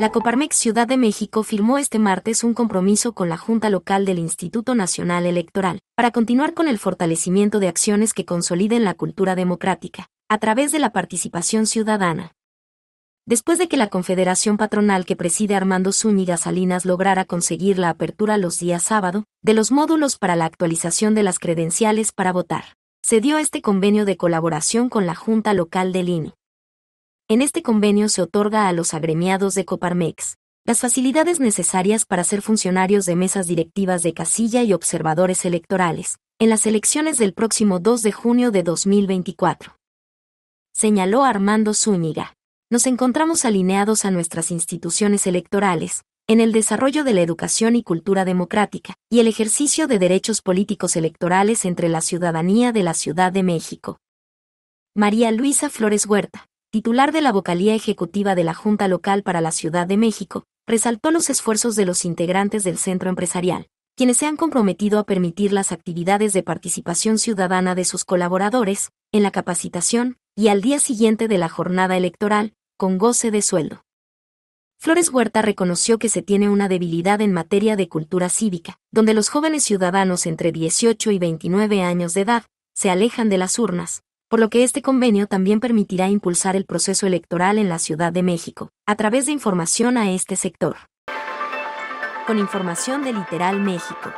La Coparmex Ciudad de México firmó este martes un compromiso con la Junta Local del Instituto Nacional Electoral para continuar con el fortalecimiento de acciones que consoliden la cultura democrática, a través de la participación ciudadana. Después de que la Confederación Patronal que preside Armando Zúñiga Salinas lograra conseguir la apertura los días sábado de los módulos para la actualización de las credenciales para votar, se dio este convenio de colaboración con la Junta Local del INE. En este convenio se otorga a los agremiados de Coparmex las facilidades necesarias para ser funcionarios de mesas directivas de casilla y observadores electorales, en las elecciones del próximo 2 de junio de 2024. Señaló Armando Zúñiga. Nos encontramos alineados a nuestras instituciones electorales, en el desarrollo de la educación y cultura democrática, y el ejercicio de derechos políticos electorales entre la ciudadanía de la Ciudad de México. María Luisa Flores Huerta, titular de la vocalía ejecutiva de la Junta Local para la Ciudad de México, resaltó los esfuerzos de los integrantes del centro empresarial, quienes se han comprometido a permitir las actividades de participación ciudadana de sus colaboradores, en la capacitación, y al día siguiente de la jornada electoral, con goce de sueldo. Flores Huerta reconoció que se tiene una debilidad en materia de cultura cívica, donde los jóvenes ciudadanos entre 18 y 29 años de edad se alejan de las urnas, por lo que este convenio también permitirá impulsar el proceso electoral en la Ciudad de México, a través de información a este sector. Con información de Literal México.